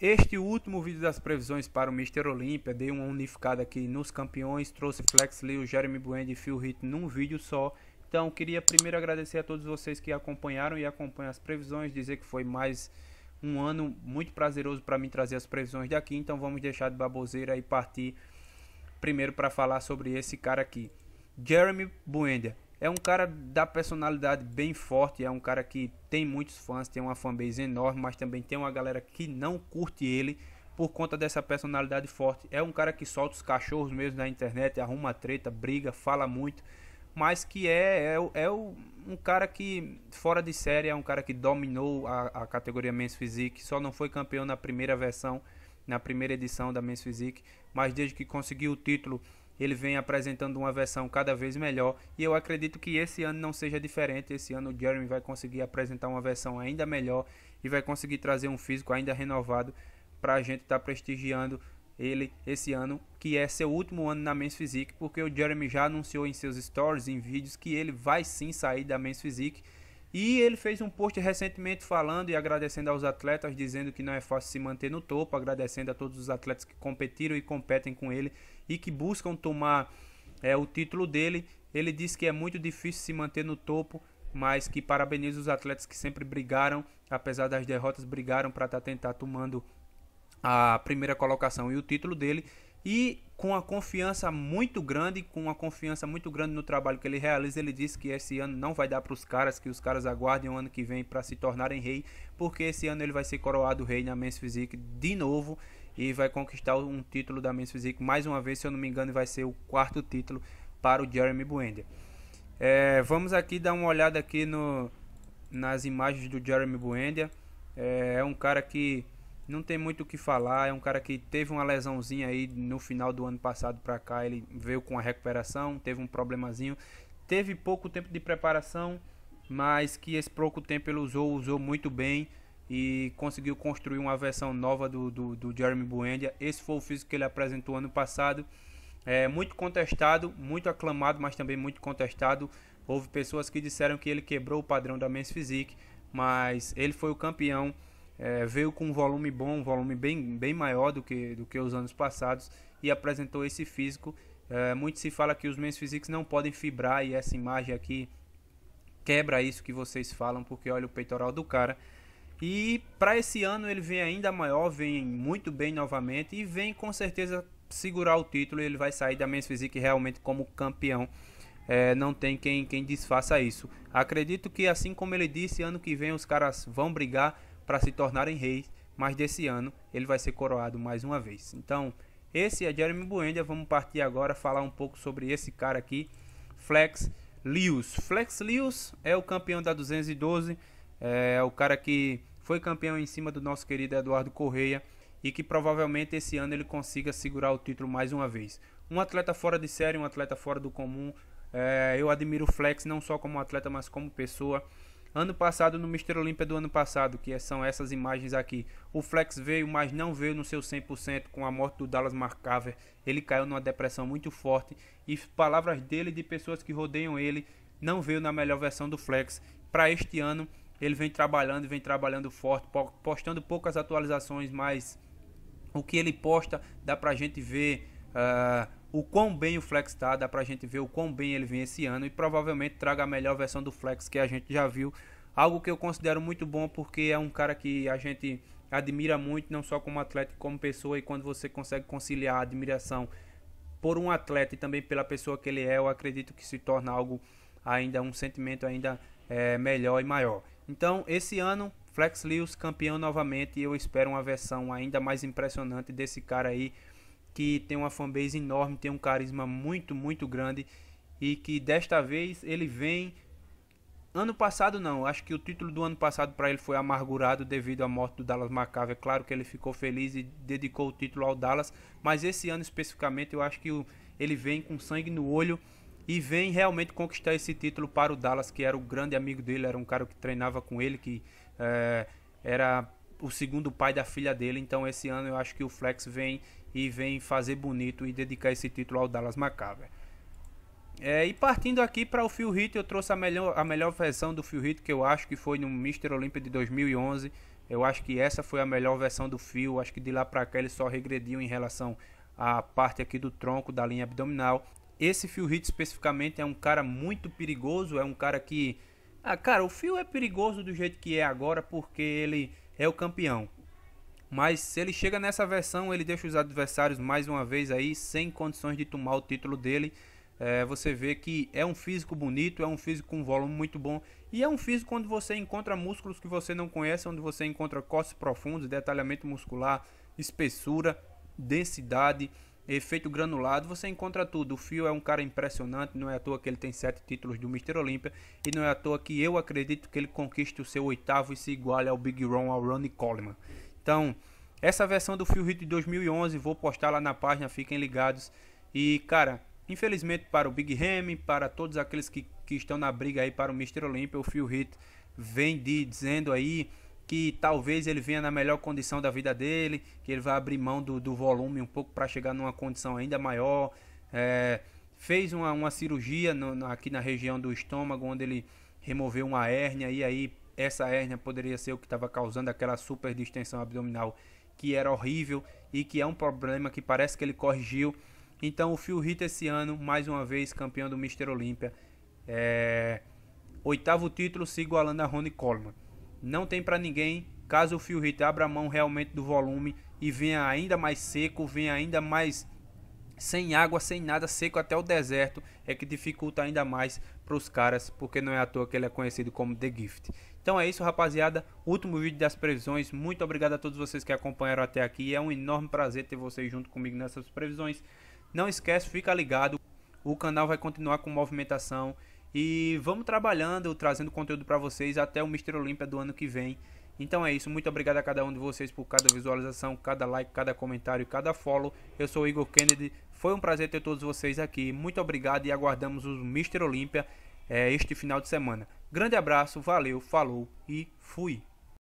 Este último vídeo das previsões para o Mr. Olímpia, dei uma unificada aqui nos campeões, trouxe Flex o Jeremy Buend e Phil Heath num vídeo só. Então, queria primeiro agradecer a todos vocês que acompanharam e acompanham as previsões, dizer que foi mais um ano muito prazeroso para mim trazer as previsões daqui, então vamos deixar de baboseira e partir primeiro para falar sobre esse cara aqui. Jeremy Buendia. É um cara da personalidade bem forte, é um cara que tem muitos fãs, tem uma fanbase enorme, mas também tem uma galera que não curte ele por conta dessa personalidade forte. É um cara que solta os cachorros mesmo na internet, arruma treta, briga, fala muito, mas que é, é, é um cara que, fora de série, é um cara que dominou a, a categoria Men's Physique, só não foi campeão na primeira versão, na primeira edição da Men's Physique, mas desde que conseguiu o título ele vem apresentando uma versão cada vez melhor e eu acredito que esse ano não seja diferente. Esse ano o Jeremy vai conseguir apresentar uma versão ainda melhor e vai conseguir trazer um físico ainda renovado para a gente estar tá prestigiando ele esse ano, que é seu último ano na Men's Physique, porque o Jeremy já anunciou em seus stories, em vídeos, que ele vai sim sair da Men's Physique e ele fez um post recentemente falando e agradecendo aos atletas, dizendo que não é fácil se manter no topo, agradecendo a todos os atletas que competiram e competem com ele e que buscam tomar é, o título dele. Ele diz que é muito difícil se manter no topo, mas que parabeniza os atletas que sempre brigaram, apesar das derrotas, brigaram para tá, tentar tomando a primeira colocação e o título dele. E com a confiança muito grande, com uma confiança muito grande no trabalho que ele realiza, ele disse que esse ano não vai dar para os caras, que os caras aguardem o ano que vem para se tornarem rei, porque esse ano ele vai ser coroado rei na Men's Physique de novo e vai conquistar um título da Men's Physique mais uma vez, se eu não me engano, vai ser o quarto título para o Jeremy Buendia. É, vamos aqui dar uma olhada aqui no, nas imagens do Jeremy Buendia. É, é um cara que não tem muito o que falar. É um cara que teve uma lesãozinha aí no final do ano passado para cá. Ele veio com a recuperação, teve um problemazinho, teve pouco tempo de preparação, mas que esse pouco tempo ele usou, usou muito bem e conseguiu construir uma versão nova do, do, do Jeremy Buendia. Esse foi o físico que ele apresentou ano passado. É muito contestado, muito aclamado, mas também muito contestado. Houve pessoas que disseram que ele quebrou o padrão da Men's Physique, mas ele foi o campeão é, veio com um volume bom, um volume bem, bem maior do que, do que os anos passados e apresentou esse físico. É, muito se fala que os meninos físicos não podem fibrar e essa imagem aqui quebra isso que vocês falam, porque olha o peitoral do cara. E para esse ano ele vem ainda maior, vem muito bem novamente e vem com certeza segurar o título. Ele vai sair da Men's Physique realmente como campeão. É, não tem quem, quem disfaça isso. Acredito que, assim como ele disse, ano que vem os caras vão brigar para se tornarem reis, mas desse ano ele vai ser coroado mais uma vez. Então, esse é Jeremy Buendia, vamos partir agora falar um pouco sobre esse cara aqui, Flex Lewis. Flex Lewis é o campeão da 212, é, é o cara que foi campeão em cima do nosso querido Eduardo Correia e que provavelmente esse ano ele consiga segurar o título mais uma vez. Um atleta fora de série, um atleta fora do comum. É, eu admiro o Flex não só como atleta, mas como pessoa. Ano passado, no Mister Olímpia do ano passado, que é- são essas imagens aqui, o Flex veio, mas não veio no seu 100% com a morte do Dallas Marcaver. Ele caiu numa depressão muito forte e palavras dele de pessoas que rodeiam ele, não veio na melhor versão do Flex. Para este ano, ele vem trabalhando, vem trabalhando forte, postando poucas atualizações, mas o que ele posta dá pra gente ver uh, o quão bem o Flex está, dá para a gente ver o quão bem ele vem esse ano e provavelmente traga a melhor versão do Flex que a gente já viu. Algo que eu considero muito bom porque é um cara que a gente admira muito, não só como atleta, como pessoa, e quando você consegue conciliar a admiração por um atleta e também pela pessoa que ele é, eu acredito que se torna algo ainda um sentimento ainda é, melhor e maior. Então, esse ano, Flex Lewis campeão novamente e eu espero uma versão ainda mais impressionante desse cara aí que tem uma fanbase enorme, tem um carisma muito, muito grande e que desta vez ele vem. Ano passado não, acho que o título do ano passado para ele foi amargurado devido à morte do Dallas Macabre. É claro que ele ficou feliz e dedicou o título ao Dallas, mas esse ano especificamente eu acho que ele vem com sangue no olho e vem realmente conquistar esse título para o Dallas, que era o grande amigo dele, era um cara que treinava com ele, que é, era o segundo pai da filha dele. Então esse ano eu acho que o Flex vem e vem fazer bonito e dedicar esse título ao Dallas Macabre. É, e partindo aqui para o Phil Heath, eu trouxe a melhor, a melhor versão do Phil Heath que eu acho que foi no Mr. Olympia de 2011. Eu acho que essa foi a melhor versão do Phil. Acho que de lá para cá ele só regrediu em relação à parte aqui do tronco da linha abdominal. Esse Phil Heath especificamente é um cara muito perigoso, é um cara que ah, cara, o Phil é perigoso do jeito que é agora porque ele é o campeão. Mas se ele chega nessa versão, ele deixa os adversários mais uma vez aí sem condições de tomar o título dele. É, você vê que é um físico bonito, é um físico com volume muito bom e é um físico onde você encontra músculos que você não conhece, onde você encontra cortes profundos, detalhamento muscular, espessura, densidade efeito granulado, você encontra tudo. O Fio é um cara impressionante, não é à toa que ele tem sete títulos do Mr. Olympia e não é à toa que eu acredito que ele conquiste o seu oitavo e se iguale ao Big Ron, ao Ronnie Coleman. Então, essa versão do Fio Hit de 2011 vou postar lá na página, fiquem ligados. E, cara, infelizmente para o Big Ham, para todos aqueles que, que estão na briga aí para o Mr. Olympia, o Fio Hit vem de, dizendo aí que talvez ele venha na melhor condição da vida dele, que ele vai abrir mão do, do volume um pouco para chegar numa condição ainda maior. É, fez uma, uma cirurgia no, aqui na região do estômago, onde ele removeu uma hérnia, e aí essa hérnia poderia ser o que estava causando aquela super distensão abdominal que era horrível e que é um problema que parece que ele corrigiu. Então o Phil Heath esse ano, mais uma vez campeão do Mr. Olímpia. É... Oitavo título, se igualando a Ronnie Coleman não tem para ninguém. Caso o fio hit abra mão realmente do volume e venha ainda mais seco, venha ainda mais sem água, sem nada, seco até o deserto, é que dificulta ainda mais para os caras, porque não é à toa que ele é conhecido como The Gift. Então é isso, rapaziada. Último vídeo das previsões. Muito obrigado a todos vocês que acompanharam até aqui. É um enorme prazer ter vocês junto comigo nessas previsões. Não esquece, fica ligado. O canal vai continuar com movimentação e vamos trabalhando, trazendo conteúdo para vocês até o Mister Olímpia do ano que vem. Então é isso, muito obrigado a cada um de vocês por cada visualização, cada like, cada comentário, cada follow. Eu sou o Igor Kennedy, foi um prazer ter todos vocês aqui. Muito obrigado e aguardamos o Mister Olímpia é, este final de semana. Grande abraço, valeu, falou e fui!